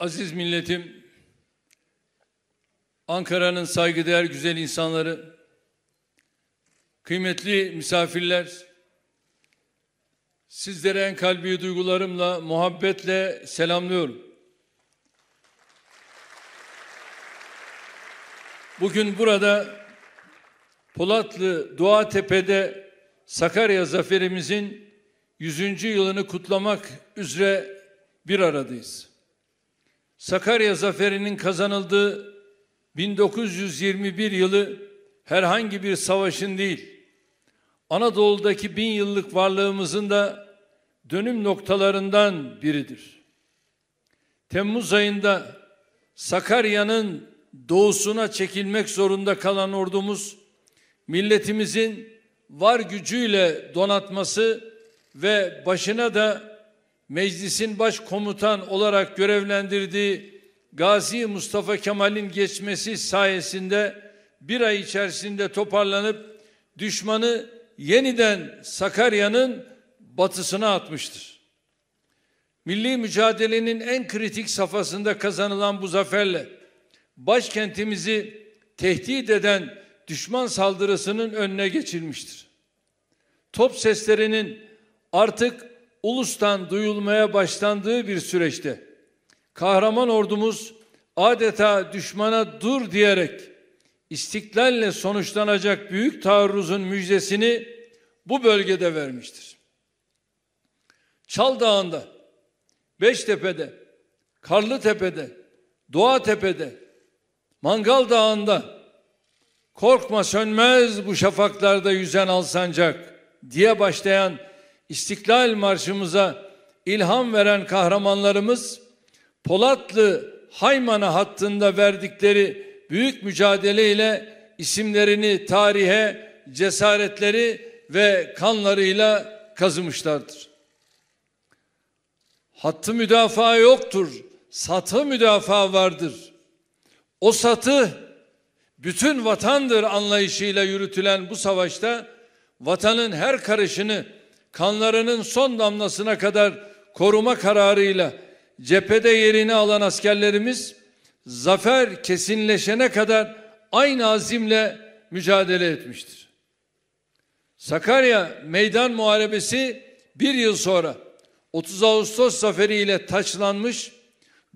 Aziz milletim, Ankara'nın saygıdeğer güzel insanları, kıymetli misafirler, sizlere en kalbi duygularımla, muhabbetle selamlıyorum. Bugün burada Polatlı Doğatepe'de Sakarya zaferimizin 100. yılını kutlamak üzere bir aradayız. Sakarya zaferinin kazanıldığı 1921 yılı herhangi bir savaşın değil, Anadolu'daki bin yıllık varlığımızın da dönüm noktalarından biridir. Temmuz ayında Sakarya'nın doğusuna çekilmek zorunda kalan ordumuz, milletimizin var gücüyle donatması ve başına da meclisin başkomutan olarak görevlendirdiği Gazi Mustafa Kemal'in geçmesi sayesinde bir ay içerisinde toparlanıp düşmanı yeniden Sakarya'nın batısına atmıştır. Milli mücadelenin en kritik safhasında kazanılan bu zaferle başkentimizi tehdit eden düşman saldırısının önüne geçilmiştir. Top seslerinin artık ulustan duyulmaya başlandığı bir süreçte kahraman ordumuz adeta düşmana dur diyerek istiklalle sonuçlanacak büyük taarruzun müjdesini bu bölgede vermiştir. Çal Dağı'nda, Beştepe'de, Karlıtepe'de, Doğatepe'de, Mangal Dağı'nda korkma sönmez bu şafaklarda yüzen alsancak diye başlayan İstiklal Marşımıza ilham veren kahramanlarımız Polatlı Haymana hattında verdikleri büyük mücadeleyle isimlerini tarihe, cesaretleri ve kanlarıyla kazımışlardır. Hattı müdafaa yoktur, satı müdafaa vardır. O satı bütün vatandır anlayışıyla yürütülen bu savaşta vatanın her karışını kanlarının son damlasına kadar koruma kararıyla cephede yerini alan askerlerimiz zafer kesinleşene kadar aynı azimle mücadele etmiştir. Sakarya Meydan Muharebesi bir yıl sonra 30 Ağustos zaferiyle taçlanmış,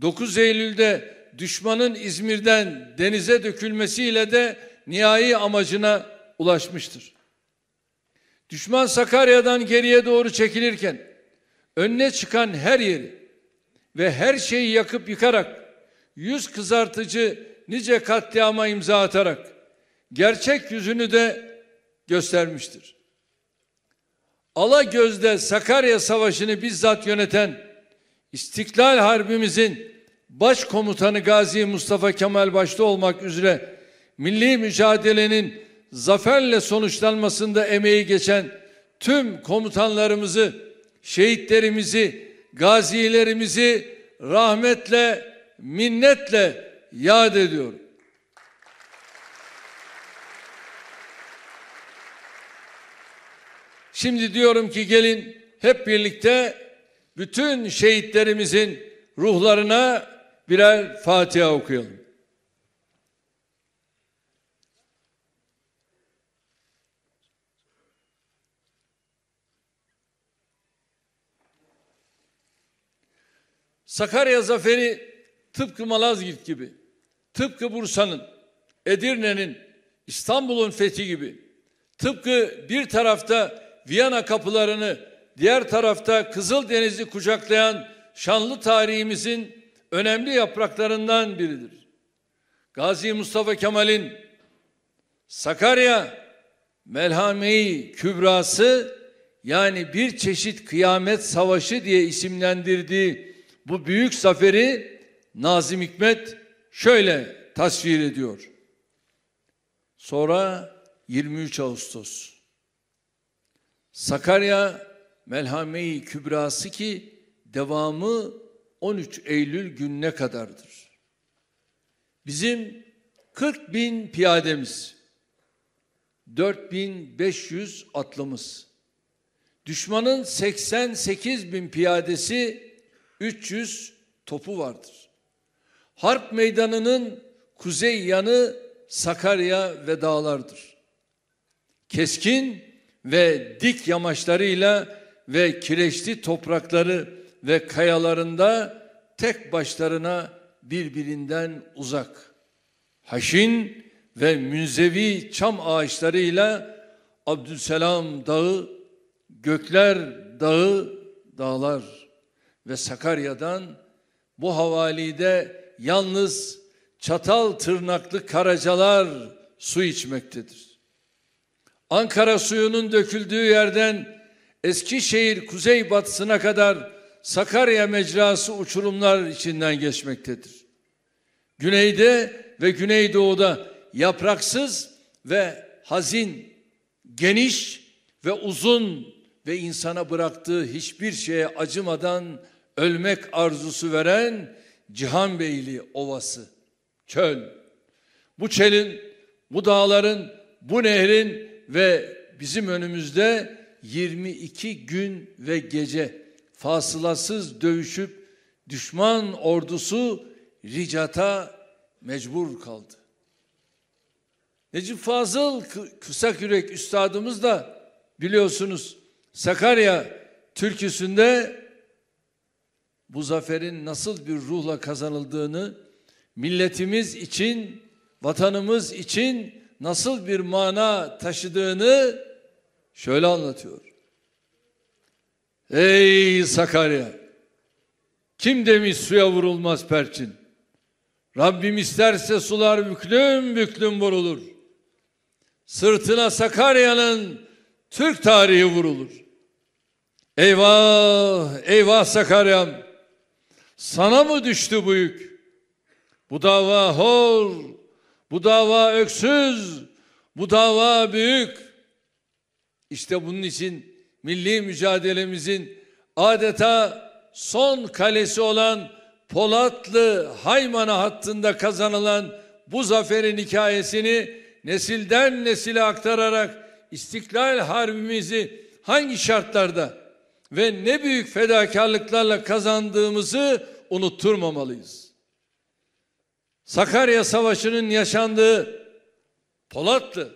9 Eylül'de düşmanın İzmir'den denize dökülmesiyle de nihai amacına ulaşmıştır. Düşman Sakarya'dan geriye doğru çekilirken önüne çıkan her yeri ve her şeyi yakıp yıkarak yüz kızartıcı nice katliama imza atarak gerçek yüzünü de göstermiştir. Ala gözde Sakarya Savaşı'nı bizzat yöneten İstiklal Harbimizin başkomutanı Gazi Mustafa Kemal başta olmak üzere milli mücadelenin zaferle sonuçlanmasında emeği geçen tüm komutanlarımızı, şehitlerimizi, gazilerimizi rahmetle, minnetle yad ediyorum. Şimdi diyorum ki gelin hep birlikte bütün şehitlerimizin ruhlarına birer Fatiha okuyalım. Sakarya zaferi tıpkı Malazgirt gibi, tıpkı Bursa'nın, Edirne'nin, İstanbul'un fethi gibi, tıpkı bir tarafta Viyana kapılarını, diğer tarafta Kızıl Denizi kucaklayan şanlı tarihimizin önemli yapraklarından biridir. Gazi Mustafa Kemal'in Sakarya Melhame-i Kübrası yani bir çeşit kıyamet savaşı diye isimlendirdiği bu büyük zaferi Nazım Hikmet şöyle tasvir ediyor. Sonra 23 Ağustos. Sakarya Melhame-i Kübrası ki devamı 13 Eylül gününe kadardır. Bizim 40 bin piyademiz, 4500 atlımız, düşmanın 88 bin piyadesi 300 topu vardır. Harp meydanının kuzey yanı Sakarya ve dağlardır. Keskin ve dik yamaçlarıyla ve kireçli toprakları ve kayalarında tek başlarına birbirinden uzak. Haşin ve münzevi çam ağaçlarıyla Abdülselam Dağı, Gökler Dağı, dağlar ve Sakarya'dan bu havalide yalnız çatal tırnaklı karacalar su içmektedir. Ankara suyunun döküldüğü yerden Eskişehir batısına kadar Sakarya mecrası uçurumlar içinden geçmektedir. Güneyde ve güneydoğuda yapraksız ve hazin, geniş ve uzun ve insana bıraktığı hiçbir şeye acımadan ölmek arzusu veren Cihanbeyli Ovası, çöl. Bu çelin, bu dağların, bu nehrin ve bizim önümüzde 22 gün ve gece fasılasız dövüşüp düşman ordusu ricata mecbur kaldı. Necip Fazıl yürek Üstadımız da biliyorsunuz Sakarya türküsünde bu zaferin nasıl bir ruhla kazanıldığını, milletimiz için, vatanımız için nasıl bir mana taşıdığını şöyle anlatıyor. Ey Sakarya! Kim demiş suya vurulmaz perçin? Rabbim isterse sular büklüm büklüm vurulur. Sırtına Sakarya'nın Türk tarihi vurulur. Eyvah, eyvah Sakarya'm! Sana mı düştü bu yük? Bu dava hor, bu dava öksüz, bu dava büyük. İşte bunun için milli mücadelemizin adeta son kalesi olan Polatlı Haymana hattında kazanılan bu zaferin hikayesini nesilden nesile aktararak İstiklal Harbimizi hangi şartlarda ve ne büyük fedakarlıklarla kazandığımızı unutturmamalıyız. Sakarya Savaşı'nın yaşandığı Polatlı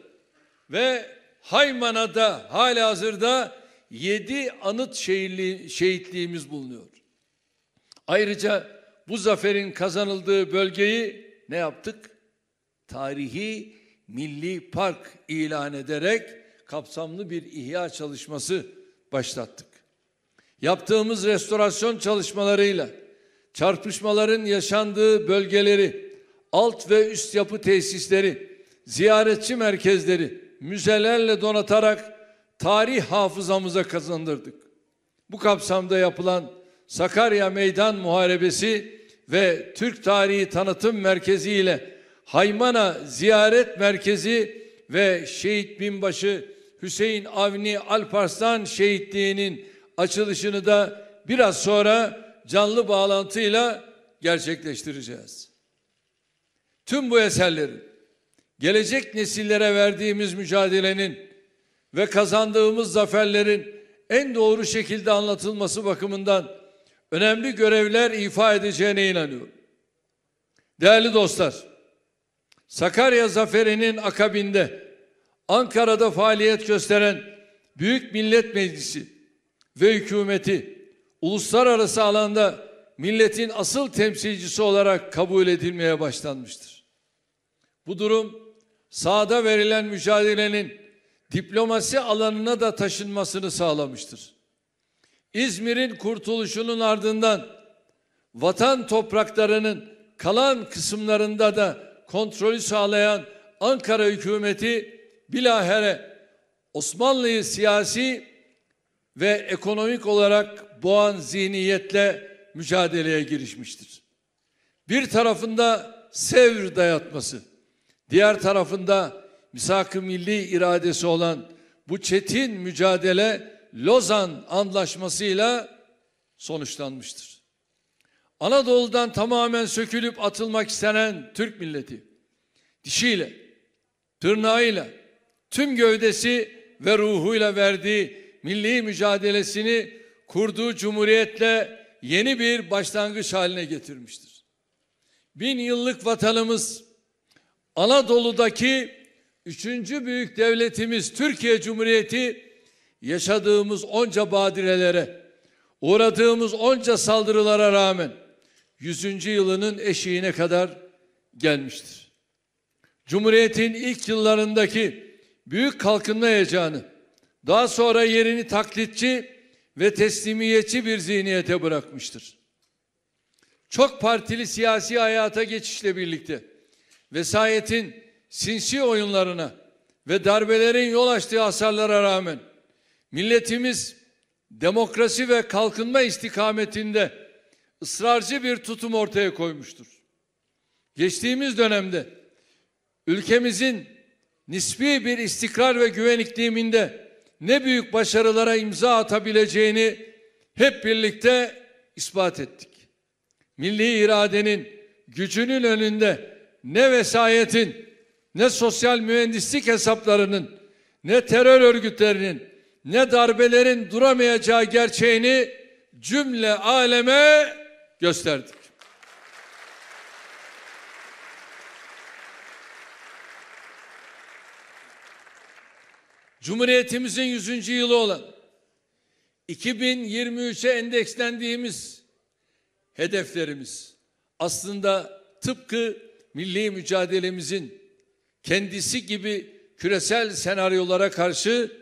ve Haymana'da hala hazırda yedi anıt şehirli, şehitliğimiz bulunuyor. Ayrıca bu zaferin kazanıldığı bölgeyi ne yaptık? Tarihi milli park ilan ederek kapsamlı bir ihya çalışması başlattık. Yaptığımız restorasyon çalışmalarıyla çarpışmaların yaşandığı bölgeleri, alt ve üst yapı tesisleri, ziyaretçi merkezleri, müzelerle donatarak tarih hafızamıza kazandırdık. Bu kapsamda yapılan Sakarya Meydan Muharebesi ve Türk Tarihi Tanıtım Merkezi ile Haymana Ziyaret Merkezi ve Şehit Binbaşı Hüseyin Avni Alparslan şehitliğinin açılışını da biraz sonra canlı bağlantıyla gerçekleştireceğiz. Tüm bu eserlerin gelecek nesillere verdiğimiz mücadelenin ve kazandığımız zaferlerin en doğru şekilde anlatılması bakımından önemli görevler ifa edeceğine inanıyorum. Değerli dostlar, Sakarya zaferinin akabinde Ankara'da faaliyet gösteren Büyük Millet Meclisi ve hükümeti uluslararası alanda milletin asıl temsilcisi olarak kabul edilmeye başlanmıştır. Bu durum sahada verilen mücadelenin diplomasi alanına da taşınmasını sağlamıştır. İzmir'in kurtuluşunun ardından vatan topraklarının kalan kısımlarında da kontrolü sağlayan Ankara hükümeti bilahere Osmanlı'yı siyasi ve ekonomik olarak boğan zihniyetle mücadeleye girişmiştir. Bir tarafında Sevr dayatması, diğer tarafında misak-ı milli iradesi olan bu çetin mücadele Lozan Antlaşmasıyla sonuçlanmıştır. Anadolu'dan tamamen sökülüp atılmak istenen Türk milleti dişiyle, tırnağıyla, tüm gövdesi ve ruhuyla verdiği milli mücadelesini kurduğu cumhuriyetle yeni bir başlangıç haline getirmiştir. Bin yıllık vatanımız Anadolu'daki üçüncü büyük devletimiz Türkiye Cumhuriyeti yaşadığımız onca badirelere, uğradığımız onca saldırılara rağmen yüzüncü yılının eşiğine kadar gelmiştir. Cumhuriyetin ilk yıllarındaki büyük kalkınma heyecanı, daha sonra yerini taklitçi ve teslimiyetçi bir zihniyete bırakmıştır. Çok partili siyasi hayata geçişle birlikte vesayetin sinsi oyunlarına ve darbelerin yol açtığı hasarlara rağmen milletimiz demokrasi ve kalkınma istikametinde ısrarcı bir tutum ortaya koymuştur. Geçtiğimiz dönemde ülkemizin nispi bir istikrar ve güven ikliminde ne büyük başarılara imza atabileceğini hep birlikte ispat ettik. Milli iradenin gücünün önünde ne vesayetin, ne sosyal mühendislik hesaplarının, ne terör örgütlerinin, ne darbelerin duramayacağı gerçeğini cümle aleme gösterdik. Cumhuriyetimizin 100. yılı olan 2023'e endekslendiğimiz hedeflerimiz aslında tıpkı milli mücadelemizin kendisi gibi küresel senaryolara karşı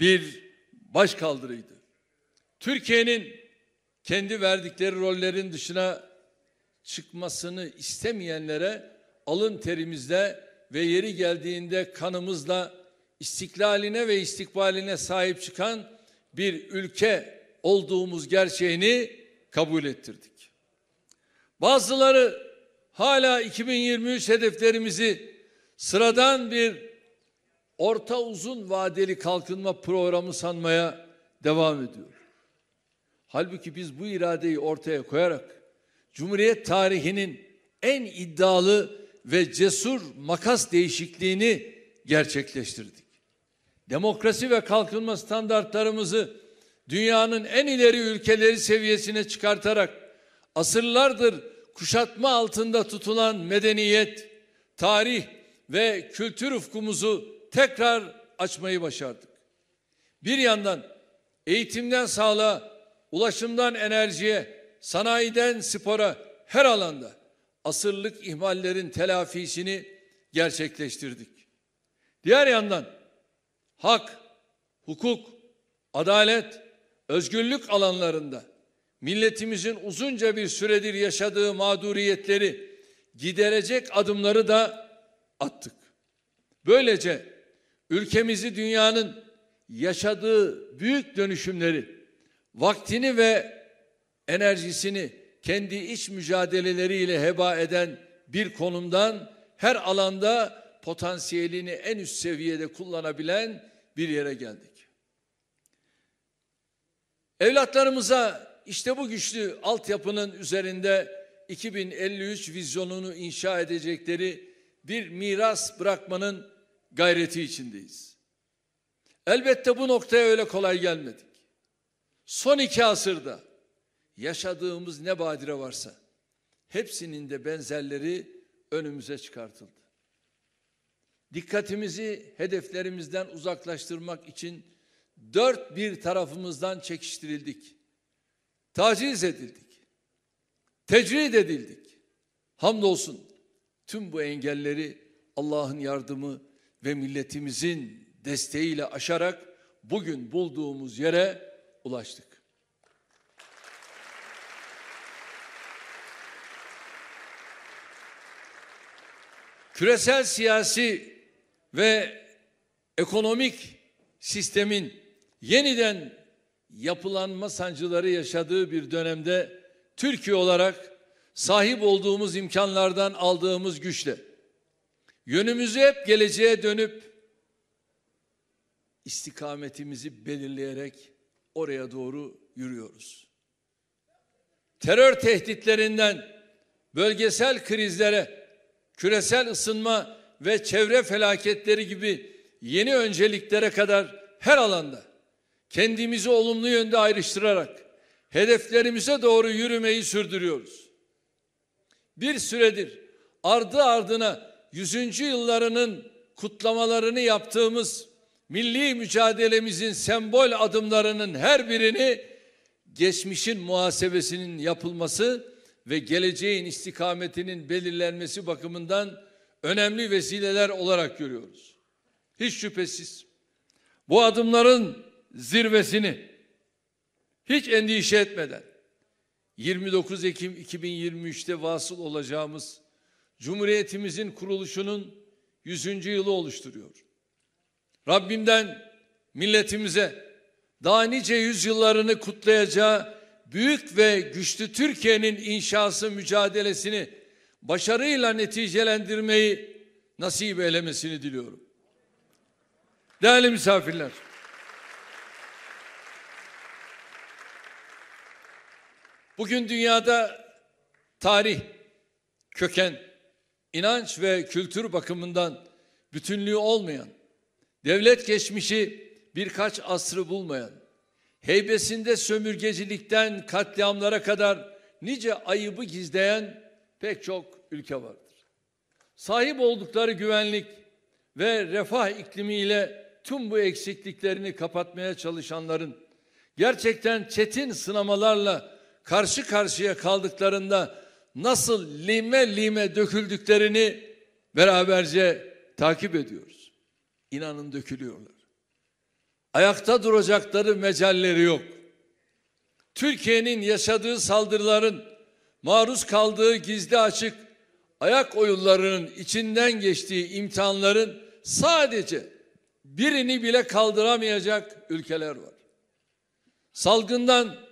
bir başkaldırıydı. Türkiye'nin kendi verdikleri rollerin dışına çıkmasını istemeyenlere alın terimizle ve yeri geldiğinde kanımızla istiklaline ve istikbaline sahip çıkan bir ülke olduğumuz gerçeğini kabul ettirdik. Bazıları hala 2023 hedeflerimizi sıradan bir orta uzun vadeli kalkınma programı sanmaya devam ediyor. Halbuki biz bu iradeyi ortaya koyarak Cumhuriyet tarihinin en iddialı ve cesur makas değişikliğini gerçekleştirdik demokrasi ve kalkınma standartlarımızı dünyanın en ileri ülkeleri seviyesine çıkartarak asırlardır kuşatma altında tutulan medeniyet, tarih ve kültür ufkumuzu tekrar açmayı başardık. Bir yandan eğitimden sağlığa, ulaşımdan enerjiye, sanayiden spora her alanda asırlık ihmallerin telafisini gerçekleştirdik. Diğer yandan hak, hukuk, adalet, özgürlük alanlarında milletimizin uzunca bir süredir yaşadığı mağduriyetleri giderecek adımları da attık. Böylece ülkemizi dünyanın yaşadığı büyük dönüşümleri vaktini ve enerjisini kendi iç mücadeleleriyle heba eden bir konumdan her alanda potansiyelini en üst seviyede kullanabilen bir yere geldik. Evlatlarımıza işte bu güçlü altyapının üzerinde 2053 vizyonunu inşa edecekleri bir miras bırakmanın gayreti içindeyiz. Elbette bu noktaya öyle kolay gelmedik. Son iki asırda yaşadığımız ne badire varsa hepsinin de benzerleri önümüze çıkartıldı dikkatimizi hedeflerimizden uzaklaştırmak için dört bir tarafımızdan çekiştirildik. Taciz edildik. Tecrid edildik. Hamdolsun tüm bu engelleri Allah'ın yardımı ve milletimizin desteğiyle aşarak bugün bulduğumuz yere ulaştık. Küresel siyasi ve ekonomik sistemin yeniden yapılanma sancıları yaşadığı bir dönemde Türkiye olarak sahip olduğumuz imkanlardan aldığımız güçle yönümüzü hep geleceğe dönüp istikametimizi belirleyerek oraya doğru yürüyoruz. Terör tehditlerinden bölgesel krizlere, küresel ısınma ve çevre felaketleri gibi yeni önceliklere kadar her alanda kendimizi olumlu yönde ayrıştırarak hedeflerimize doğru yürümeyi sürdürüyoruz. Bir süredir ardı ardına 100. yıllarının kutlamalarını yaptığımız milli mücadelemizin sembol adımlarının her birini geçmişin muhasebesinin yapılması ve geleceğin istikametinin belirlenmesi bakımından önemli vesileler olarak görüyoruz. Hiç şüphesiz bu adımların zirvesini hiç endişe etmeden 29 Ekim 2023'te vasıl olacağımız Cumhuriyetimizin kuruluşunun 100. yılı oluşturuyor. Rabbimden milletimize daha nice yüzyıllarını kutlayacağı büyük ve güçlü Türkiye'nin inşası mücadelesini başarıyla neticelendirmeyi nasip eylemesini diliyorum. Değerli misafirler. Bugün dünyada tarih, köken, inanç ve kültür bakımından bütünlüğü olmayan, devlet geçmişi birkaç asrı bulmayan, heybesinde sömürgecilikten katliamlara kadar nice ayıbı gizleyen pek çok ülke vardır. Sahip oldukları güvenlik ve refah iklimiyle tüm bu eksikliklerini kapatmaya çalışanların gerçekten çetin sınamalarla karşı karşıya kaldıklarında nasıl lime lime döküldüklerini beraberce takip ediyoruz. İnanın dökülüyorlar. Ayakta duracakları mecelleri yok. Türkiye'nin yaşadığı saldırıların maruz kaldığı gizli açık ayak oyunlarının içinden geçtiği imtihanların sadece birini bile kaldıramayacak ülkeler var. Salgından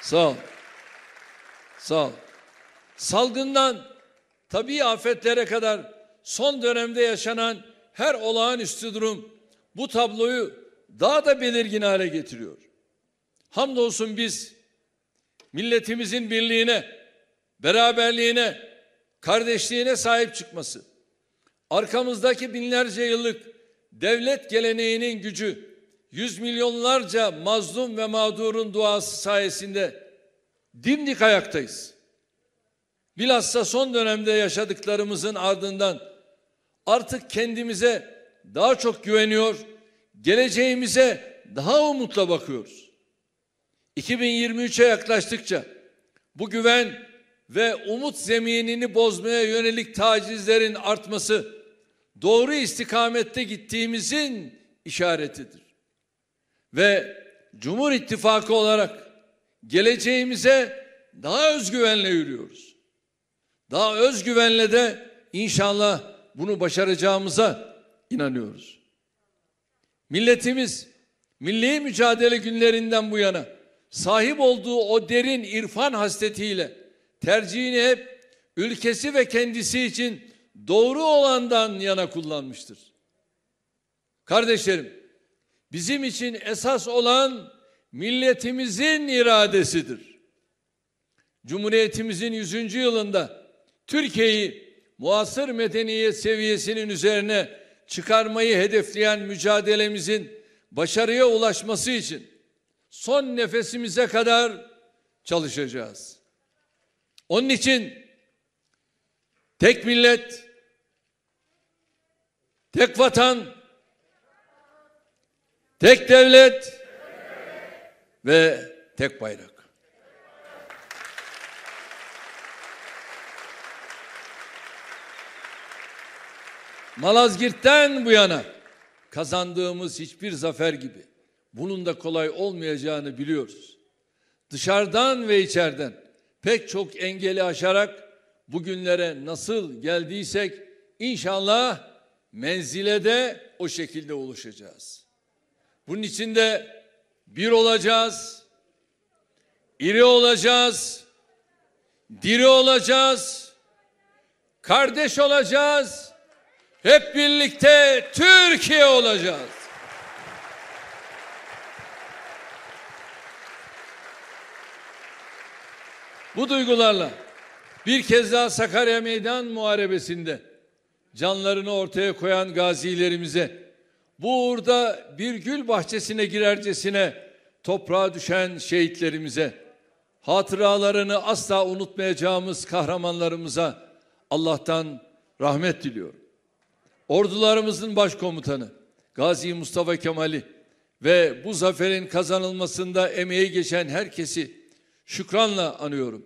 Sağ ol. Sağ ol. Salgından tabii afetlere kadar son dönemde yaşanan her olağanüstü durum bu tabloyu daha da belirgin hale getiriyor. Hamdolsun biz milletimizin birliğine, beraberliğine, kardeşliğine sahip çıkması, arkamızdaki binlerce yıllık devlet geleneğinin gücü, yüz milyonlarca mazlum ve mağdurun duası sayesinde dimdik ayaktayız. Bilhassa son dönemde yaşadıklarımızın ardından artık kendimize daha çok güveniyor, geleceğimize daha umutla bakıyoruz. 2023'e yaklaştıkça bu güven ve umut zeminini bozmaya yönelik tacizlerin artması doğru istikamette gittiğimizin işaretidir. Ve Cumhur İttifakı olarak geleceğimize daha özgüvenle yürüyoruz. Daha özgüvenle de inşallah bunu başaracağımıza inanıyoruz. Milletimiz milli mücadele günlerinden bu yana sahip olduğu o derin irfan hasretiyle tercihini hep ülkesi ve kendisi için doğru olandan yana kullanmıştır. Kardeşlerim, bizim için esas olan milletimizin iradesidir. Cumhuriyetimizin 100. yılında Türkiye'yi muasır medeniyet seviyesinin üzerine çıkarmayı hedefleyen mücadelemizin başarıya ulaşması için son nefesimize kadar çalışacağız. Onun için tek millet, tek vatan, tek devlet ve tek bayrak. Malazgirt'ten bu yana kazandığımız hiçbir zafer gibi bunun da kolay olmayacağını biliyoruz. Dışarıdan ve içeriden pek çok engeli aşarak bugünlere nasıl geldiysek inşallah menzile de o şekilde ulaşacağız. Bunun için de bir olacağız, iri olacağız, diri olacağız, kardeş olacağız, hep birlikte Türkiye olacağız. Bu duygularla bir kez daha Sakarya Meydan Muharebesi'nde canlarını ortaya koyan gazilerimize bu uğurda bir gül bahçesine girercesine toprağa düşen şehitlerimize hatıralarını asla unutmayacağımız kahramanlarımıza Allah'tan rahmet diliyorum ordularımızın başkomutanı Gazi Mustafa Kemal'i ve bu zaferin kazanılmasında emeği geçen herkesi şükranla anıyorum.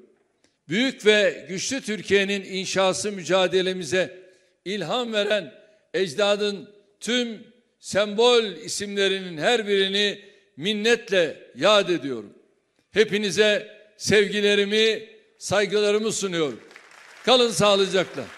Büyük ve güçlü Türkiye'nin inşası mücadelemize ilham veren ecdadın tüm sembol isimlerinin her birini minnetle yad ediyorum. Hepinize sevgilerimi, saygılarımı sunuyorum. Kalın sağlıcakla.